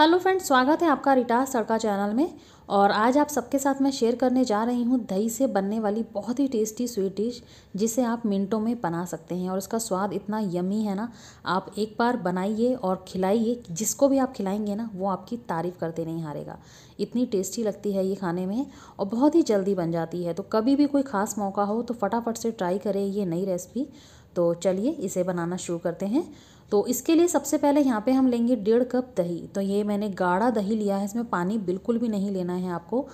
hello friends स्वागत है आपका रिटा सड़का चैनल में और आज आप सबके साथ मैं शेयर करने जा रही हूँ दही से बनने वाली बहुत ही टेस्टी स्वीट डिश जिसे आप मिनटों में बना सकते हैं और उसका स्वाद इतना यमी है ना आप एक बार बनाइए और खिलाइए जिसको भी आप खिलाएंगे ना वो आपकी तारीफ़ करते नहीं हारेगा इतनी टेस्टी लगती है ये खाने में और बहुत ही जल्दी बन जाती है तो कभी भी कोई ख़ास मौका हो तो फटाफट से ट्राई करें ये नई रेसिपी तो चलिए इसे बनाना शुरू करते हैं तो इसके लिए सबसे पहले यहाँ पे हम लेंगे डेढ़ कप दही तो ये मैंने गाढ़ा दही लिया है इसमें पानी बिल्कुल भी नहीं लेना है आपको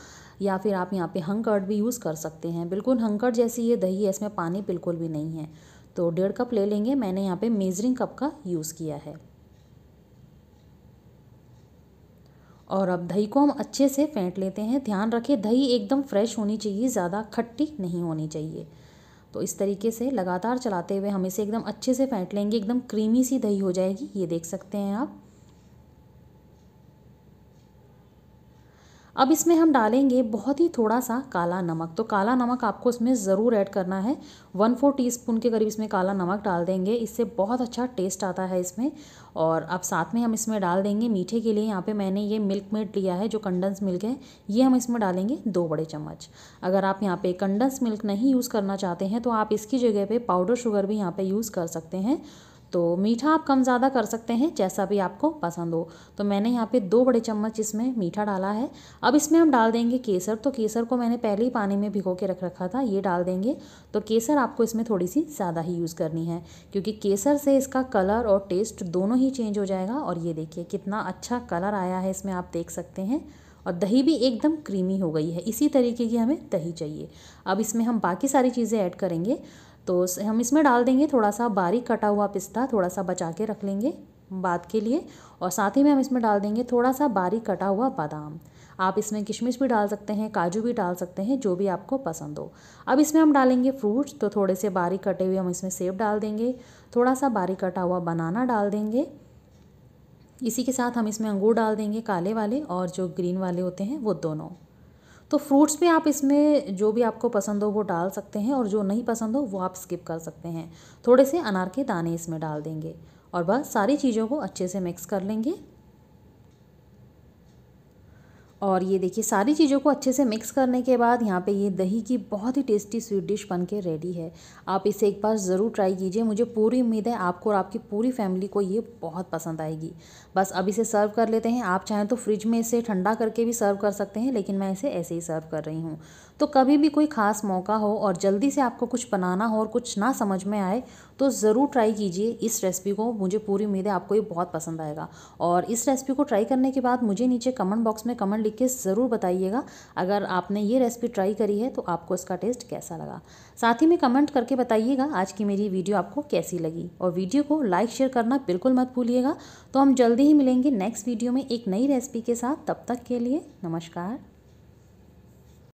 या फिर आप यहाँ पे हंगकर्ड भी यूज़ कर सकते हैं बिल्कुल हंगकर्ड जैसी ये दही है इसमें पानी बिल्कुल भी नहीं है तो डेढ़ कप ले लेंगे मैंने यहाँ पर मेजरिंग कप का यूज़ किया है और अब दही को हम अच्छे से फेंट लेते हैं ध्यान रखें दही एकदम फ्रेश होनी चाहिए ज़्यादा खट्टी नहीं होनी चाहिए तो इस तरीके से लगातार चलाते हुए हम इसे एकदम अच्छे से फेंट लेंगे एकदम क्रीमी सी दही हो जाएगी ये देख सकते हैं आप अब इसमें हम डालेंगे बहुत ही थोड़ा सा काला नमक तो काला नमक आपको इसमें ज़रूर ऐड करना है वन फोर टीस्पून के करीब इसमें काला नमक डाल देंगे इससे बहुत अच्छा टेस्ट आता है इसमें और अब साथ में हम इसमें डाल देंगे मीठे के लिए यहाँ पे मैंने ये मिल्क मेड लिया है जो कंडेंस मिल्क है ये हम इसमें डालेंगे दो बड़े चम्मच अगर आप यहाँ पर कंडेंस मिल्क नहीं यूज़ करना चाहते हैं तो आप इसकी जगह पर पाउडर शुगर भी यहाँ पर यूज़ कर सकते हैं तो मीठा आप कम ज़्यादा कर सकते हैं जैसा भी आपको पसंद हो तो मैंने यहाँ पे दो बड़े चम्मच इसमें मीठा डाला है अब इसमें हम डाल देंगे केसर तो केसर को मैंने पहले ही पानी में भिगो के रख रखा था ये डाल देंगे तो केसर आपको इसमें थोड़ी सी ज़्यादा ही यूज़ करनी है क्योंकि केसर से इसका कलर और टेस्ट दोनों ही चेंज हो जाएगा और ये देखिए कितना अच्छा कलर आया है इसमें आप देख सकते हैं और दही भी एकदम क्रीमी हो गई है इसी तरीके की हमें दही चाहिए अब इसमें हम बाकी सारी चीज़ें ऐड करेंगे तो हम इसमें डाल देंगे थोड़ा सा बारीक कटा हुआ पिस्ता थोड़ा सा बचा के रख लेंगे बाद के लिए और साथ ही में हम इसमें डाल देंगे थोड़ा सा बारीक कटा हुआ बादाम आप इसमें किशमिश भी डाल सकते हैं काजू भी डाल सकते हैं जो भी आपको पसंद हो अब इसमें हम डालेंगे फ्रूट्स तो थोड़े से बारीक कटे हुए हम इसमें सेब डाल देंगे थोड़ा सा बारीक कटा हुआ बनाना डाल देंगे इसी के साथ हम इसमें अंगूर डाल देंगे काले वाले और जो ग्रीन वाले होते हैं वो दोनों तो फ्रूट्स में आप इसमें जो भी आपको पसंद हो वो डाल सकते हैं और जो नहीं पसंद हो वो आप स्किप कर सकते हैं थोड़े से अनार के दाने इसमें डाल देंगे और बस सारी चीज़ों को अच्छे से मिक्स कर लेंगे और ये देखिए सारी चीज़ों को अच्छे से मिक्स करने के बाद यहाँ पे ये दही की बहुत ही टेस्टी स्वीट डिश बन के रेडी है आप इसे एक बार ज़रूर ट्राई कीजिए मुझे पूरी उम्मीद है आपको और आपकी पूरी फैमिली को ये बहुत पसंद आएगी बस अब इसे सर्व कर लेते हैं आप चाहें तो फ्रिज में इसे ठंडा करके भी सर्व कर सकते हैं लेकिन मैं इसे ऐसे ही सर्व कर रही हूँ तो कभी भी कोई ख़ास मौका हो और जल्दी से आपको कुछ बनाना हो और कुछ ना समझ में आए तो ज़रूर ट्राई कीजिए इस रेसिपी को मुझे पूरी उम्मीद है आपको ये बहुत पसंद आएगा और इस रेसिपी को ट्राई करने के बाद मुझे नीचे कमेंट बॉक्स में कमेंट लिख तरीके ज़रूर बताइएगा अगर आपने ये रेसिपी ट्राई करी है तो आपको इसका टेस्ट कैसा लगा साथ ही में कमेंट करके बताइएगा आज की मेरी वीडियो आपको कैसी लगी और वीडियो को लाइक शेयर करना बिल्कुल मत भूलिएगा तो हम जल्दी ही मिलेंगे नेक्स्ट वीडियो में एक नई रेसिपी के साथ तब तक के लिए नमस्कार